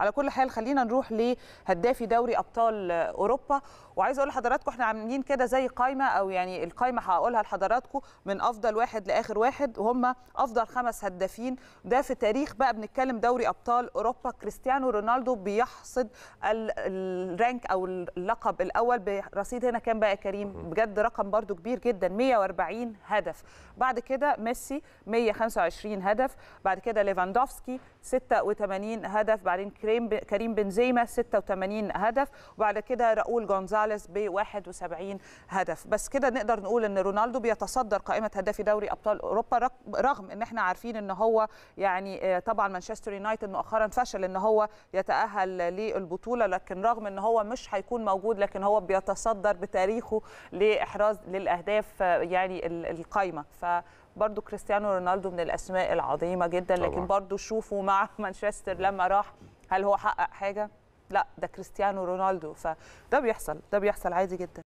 على كل حال خلينا نروح لهدافي دوري ابطال اوروبا وعايز اقول لحضراتكم احنا عاملين كده زي قايمه او يعني القايمه هقولها لحضراتكم من افضل واحد لاخر واحد وهم افضل خمس هدافين ده في تاريخ بقى بنتكلم دوري ابطال اوروبا كريستيانو رونالدو بيحصد الرانك او اللقب الاول برصيد هنا كام بقى يا كريم بجد رقم برده كبير جدا 140 هدف بعد كده ميسي 125 هدف بعد كده ليفاندوفسكي 86 هدف بعدين كريم كريم بنزيما 86 هدف وبعد كده راؤول جونزاليس ب 71 هدف بس كده نقدر نقول ان رونالدو بيتصدر قائمه هدافي دوري ابطال اوروبا رغم ان احنا عارفين ان هو يعني آه، طبعا مانشستر يونايتد مؤخرا فشل ان هو يتاهل للبطوله لكن رغم ان هو مش هيكون موجود لكن هو بيتصدر بتاريخه لاحراز للاهداف آه، يعني القايمه ف برضو كريستيانو رونالدو من الاسماء العظيمه جدا لكن برضو شوفوا مع مانشستر لما راح هل هو حقق حاجه لا ده كريستيانو رونالدو فده بيحصل ده بيحصل عادي جدا